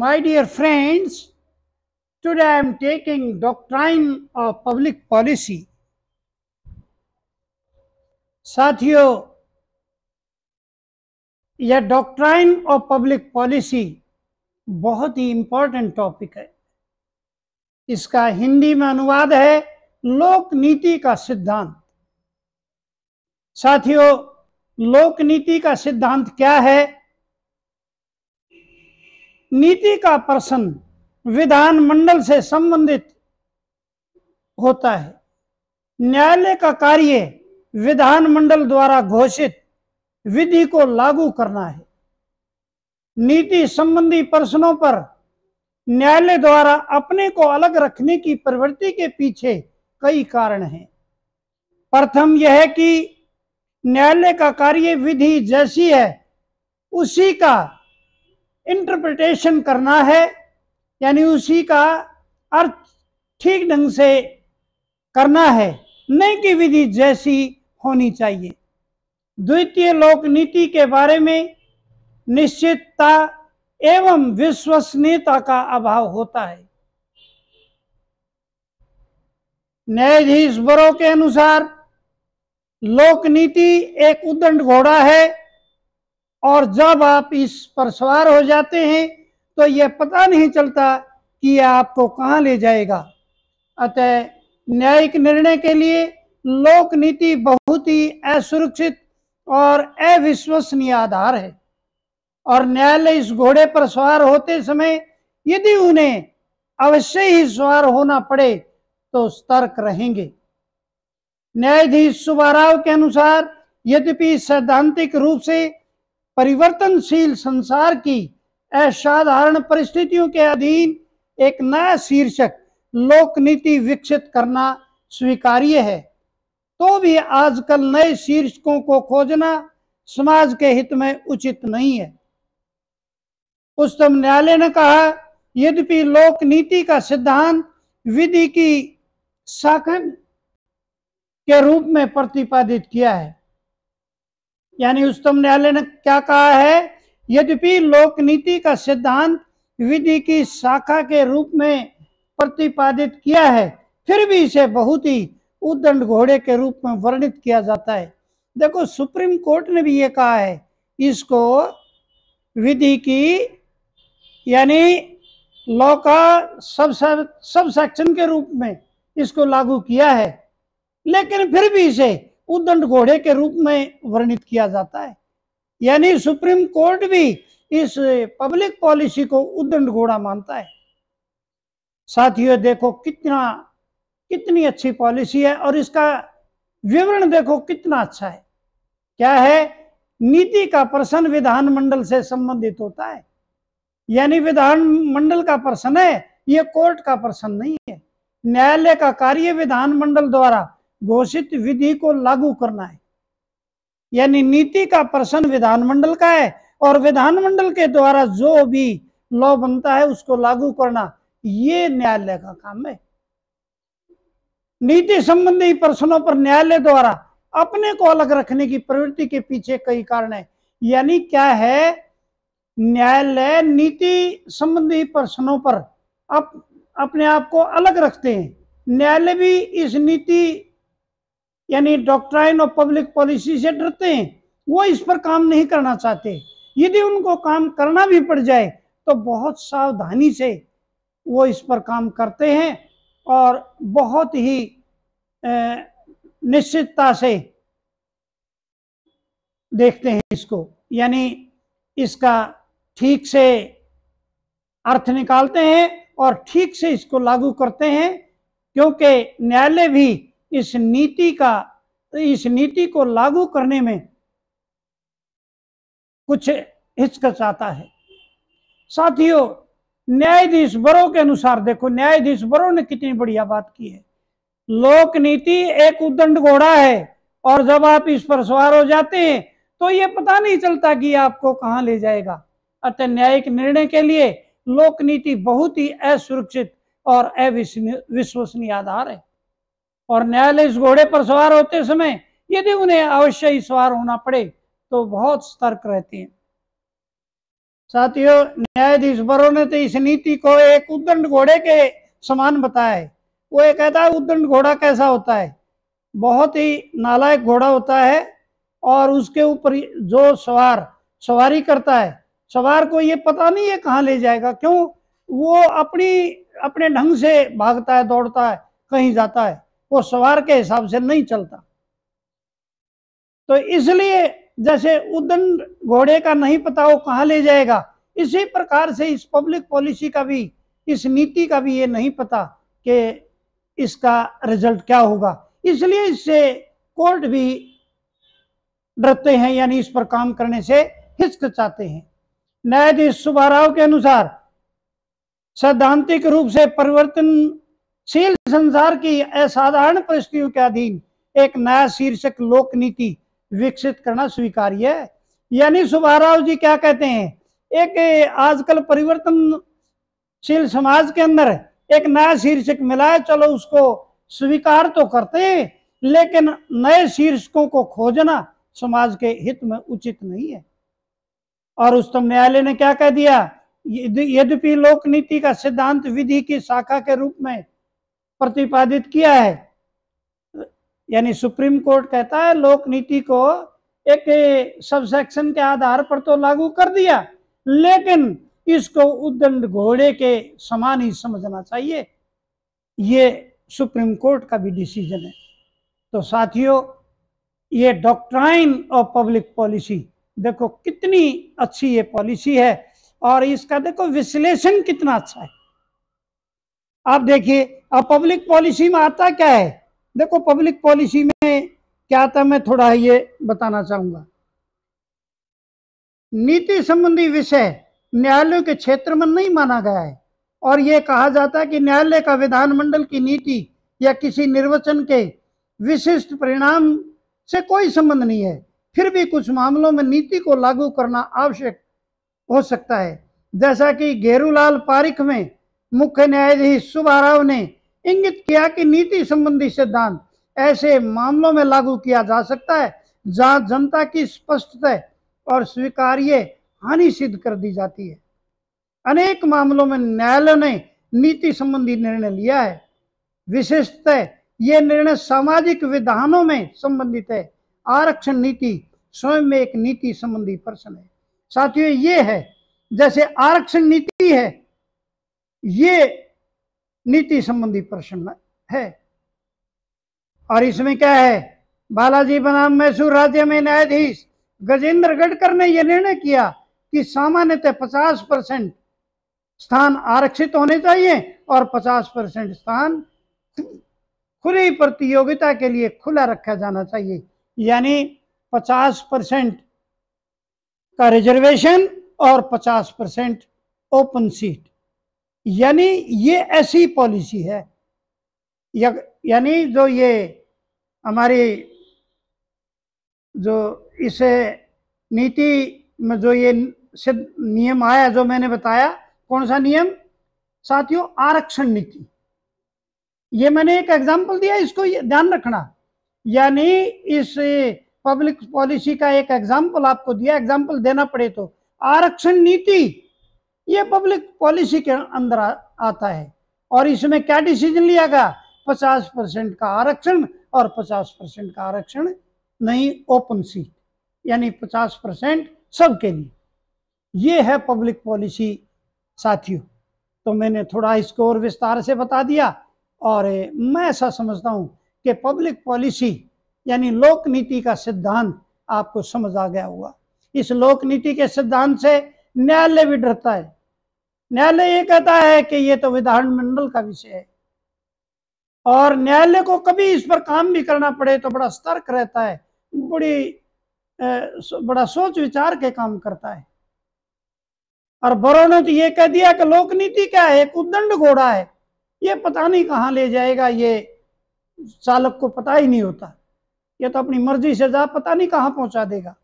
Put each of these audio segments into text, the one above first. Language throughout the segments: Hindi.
My dear friends, today I am taking doctrine of public policy. साथियों यह डॉक्ट्राइन ऑफ पब्लिक पॉलिसी बहुत ही इंपॉर्टेंट टॉपिक है इसका हिंदी में अनुवाद है लोक नीति का सिद्धांत साथियों लोक नीति का सिद्धांत क्या है नीति का प्रश्न विधान मंडल से संबंधित होता है न्यायालय का कार्य विधान मंडल द्वारा घोषित विधि को लागू करना है नीति संबंधी प्रश्नों पर न्यायालय द्वारा अपने को अलग रखने की प्रवृत्ति के पीछे कई कारण हैं प्रथम यह है कि न्यायालय का कार्य विधि जैसी है उसी का इंटरप्रिटेशन करना है यानी उसी का अर्थ ठीक ढंग से करना है नहीं कि विधि जैसी होनी चाहिए द्वितीय लोक नीति के बारे में निश्चितता एवं विश्वसनीयता का अभाव होता है न्यायाधीश बरों के अनुसार लोक नीति एक उदंड घोड़ा है और जब आप इस पर सवार हो जाते हैं तो यह पता नहीं चलता कि यह आपको कहाँ ले जाएगा अतः न्यायिक निर्णय के लिए लोक नीति बहुत ही असुरक्षित और अविश्वसनीय आधार है और न्यायालय इस घोड़े पर सवार होते समय यदि उन्हें अवश्य ही सवार होना पड़े तो सतर्क रहेंगे न्यायाधीश सुबाराव के अनुसार यद्यपि सैद्धांतिक रूप से परिवर्तनशील संसार की असाधारण परिस्थितियों के अधीन एक नया शीर्षक लोक नीति विकसित करना स्वीकार्य है तो भी आजकल नए शीर्षकों को खोजना समाज के हित में उचित नहीं है उच्चतम न्यायालय ने कहा यद्यपि लोक नीति का सिद्धांत विधि की शाखन के रूप में प्रतिपादित किया है यानी उच्चतम न्यायालय ने क्या कहा है यद्यपि लोक नीति का सिद्धांत विधि की शाखा के रूप में प्रतिपादित किया है फिर भी इसे बहुत ही उदंड घोड़े के रूप में वर्णित किया जाता है देखो सुप्रीम कोर्ट ने भी ये कहा है इसको विधि की यानी लॉ का सब सब सेक्शन के रूप में इसको लागू किया है लेकिन फिर भी इसे उदंड घोड़े के रूप में वर्णित किया जाता है यानी सुप्रीम कोर्ट भी इस पब्लिक पॉलिसी को उदंड घोड़ा मानता है साथियों देखो कितना कितनी अच्छी पॉलिसी है और इसका विवरण देखो कितना अच्छा है क्या है नीति का प्रश्न विधान मंडल से संबंधित होता है यानी विधान मंडल का प्रश्न है ये कोर्ट का प्रश्न नहीं है न्यायालय का कार्य विधान मंडल द्वारा घोषित विधि को लागू करना है यानी नीति का प्रश्न विधानमंडल का है और विधानमंडल के द्वारा जो भी लॉ बनता है उसको लागू करना ये न्यायालय का काम है नीति संबंधी प्रश्नों पर न्यायालय द्वारा अपने को अलग रखने की प्रवृत्ति के पीछे कई कारण है यानी क्या है न्यायालय नीति संबंधी प्रश्नों पर अप, अपने आप को अलग रखते हैं न्यायालय भी इस नीति यानी डॉक्ट्राइन और पब्लिक पॉलिसी से डरते हैं वो इस पर काम नहीं करना चाहते यदि उनको काम करना भी पड़ जाए तो बहुत सावधानी से वो इस पर काम करते हैं और बहुत ही निश्चितता से देखते हैं इसको यानी इसका ठीक से अर्थ निकालते हैं और ठीक से इसको लागू करते हैं क्योंकि न्यायालय भी इस नीति का तो इस नीति को लागू करने में कुछ हिचकचाता है साथियों न्यायाधीश बरों के अनुसार देखो न्यायाधीश बरों ने कितनी बढ़िया बात की है लोक नीति एक उदंड घोड़ा है और जब आप इस पर सवार हो जाते हैं तो ये पता नहीं चलता कि आपको कहा ले जाएगा अतः न्यायिक निर्णय के लिए लोक नीति बहुत ही असुरक्षित और अविश्वसनीय आधार है और न्यायालय इस घोड़े पर सवार होते समय यदि उन्हें अवश्य ही सवार होना पड़े तो बहुत सतर्क रहते हैं साथियों बरो ने तो इस नीति को एक उद्दंड घोड़े के समान बताया है वो ये कहता है उद्दंड घोड़ा कैसा होता है बहुत ही नालायक घोड़ा होता है और उसके ऊपर जो सवार सवारी करता है सवार को ये पता नहीं है कहाँ ले जाएगा क्यों वो अपनी अपने ढंग से भागता है दौड़ता है कहीं जाता है वो सवार के हिसाब से नहीं चलता तो इसलिए जैसे उदन घोड़े का नहीं पता वो कहाँ ले जाएगा इसी प्रकार से इस पब्लिक पॉलिसी का भी इस नीति का भी ये नहीं पता कि इसका रिजल्ट क्या होगा इसलिए इससे कोर्ट भी डरते हैं यानी इस पर काम करने से हिचकिचाते हैं न्यायाधीश सुबाराव के अनुसार सैद्धांतिक रूप से परिवर्तन सील संसार की असाधारण परिस्थितियों के अधीन एक नया शीर्षक लोक नीति विकसित करना स्वीकार्य है यानी राव जी क्या कहते हैं एक आजकल परिवर्तनशील समाज के अंदर एक नया शीर्षक मिला है चलो उसको स्वीकार तो करते हैं लेकिन नए शीर्षकों को खोजना समाज के हित में उचित नहीं है और उच्चतम न्यायालय ने क्या कह दिया यद्यपि लोक नीति का सिद्धांत विधि की शाखा के रूप में प्रतिपादित किया है यानी सुप्रीम कोर्ट कहता है लोक नीति को एक सबसेक्शन के आधार पर तो लागू कर दिया लेकिन इसको उद्दंड घोड़े के समान ही समझना चाहिए ये सुप्रीम कोर्ट का भी डिसीजन है तो साथियों ये डॉक्ट्राइन ऑफ पब्लिक पॉलिसी देखो कितनी अच्छी ये पॉलिसी है और इसका देखो विश्लेषण कितना अच्छा है आप देखिए अब पब्लिक पॉलिसी में आता क्या है देखो पब्लिक पॉलिसी में क्या आता मैं थोड़ा ये बताना चाहूंगा नीति संबंधी विषय न्यायालय के क्षेत्र में नहीं माना गया है और ये कहा जाता है कि न्यायालय का विधानमंडल की नीति या किसी निर्वचन के विशिष्ट परिणाम से कोई संबंध नहीं है फिर भी कुछ मामलों में नीति को लागू करना आवश्यक हो सकता है जैसा कि घेरूलाल पारिक में मुख्य न्यायाधीश सुबाराव ने इंगित किया कि नीति संबंधी सिद्धांत ऐसे मामलों में लागू किया जा सकता है जहां जनता की स्पष्टता और स्वीकार्य हानि सिद्ध कर दी जाती है अनेक मामलों में न्यायालय ने नीति संबंधी निर्णय लिया है विशेषतः ये निर्णय सामाजिक विधानों में संबंधित है आरक्षण नीति स्वयं में एक नीति संबंधी प्रश्न है साथियों ये है जैसे आरक्षण नीति है ये नीति संबंधी प्रश्न है और इसमें क्या है बालाजी बनाम मैसूर राज्य में न्यायाधीश गजेंद्र गडकर ने यह निर्णय किया कि सामान्यतः 50 परसेंट स्थान आरक्षित होने चाहिए और 50 परसेंट स्थान खुले प्रतियोगिता के लिए खुला रखा जाना चाहिए यानी 50 परसेंट का रिजर्वेशन और 50 परसेंट ओपन सीट यानी ये ऐसी पॉलिसी है या, यानी जो ये हमारी जो इसे नीति में जो ये सिद्ध नियम आया जो मैंने बताया कौन सा नियम साथियों आरक्षण नीति ये मैंने एक एग्जाम्पल दिया इसको ध्यान रखना यानी इस पब्लिक पॉलिसी का एक एग्जाम्पल आपको दिया एग्जाम्पल देना पड़े तो आरक्षण नीति ये पब्लिक पॉलिसी के अंदर आ, आता है और इसमें क्या डिसीजन लिया गया पचास परसेंट का आरक्षण और पचास परसेंट का आरक्षण नहीं ओपन सीट यानी पचास परसेंट सबके लिए ये है पब्लिक पॉलिसी साथियों तो मैंने थोड़ा इसको और विस्तार से बता दिया और मैं ऐसा समझता हूँ कि पब्लिक पॉलिसी यानी लोक नीति का सिद्धांत आपको समझ आ गया हुआ इस लोक नीति के सिद्धांत से न्यायालय भी डरता है न्यायालय ये कहता है कि ये तो विधानमंडल का विषय है और न्यायालय को कभी इस पर काम भी करना पड़े तो बड़ा सतर्क रहता है बड़ी बड़ा सोच विचार के काम करता है और बड़ों ने तो ये कह दिया कि लोक नीति क्या है एक उद्दंड घोड़ा है ये पता नहीं कहाँ ले जाएगा ये चालक को पता ही नहीं होता ये तो अपनी मर्जी से जा पता नहीं कहाँ पहुंचा देगा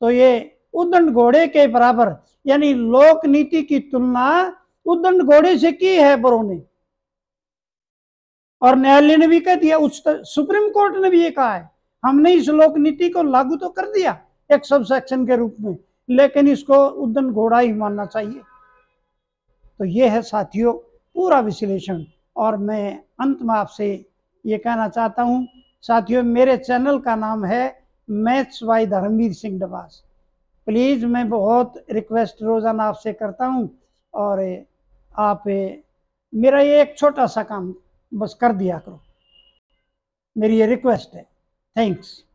तो ये उदंड घोड़े के बराबर यानी लोक नीति की तुलना उदंड घोड़े से की है बरों ने और न्यायालय ने भी कह दिया उच्च सुप्रीम कोर्ट ने भी ये कहा है हमने इस लोक नीति को लागू तो कर दिया एक सब सेक्शन के रूप में लेकिन इसको उदन घोड़ा ही मानना चाहिए तो ये है साथियों पूरा विश्लेषण और मैं अंत में आपसे ये कहना चाहता हूँ साथियों मेरे चैनल का नाम है maths by Dharmveer Singh Dabas please मैं बहुत रिक्वेस्ट रोज़ाना आपसे करता हूँ और आप मेरा ये एक छोटा सा काम बस कर दिया करो मेरी ये रिक्वेस्ट है थैंक्स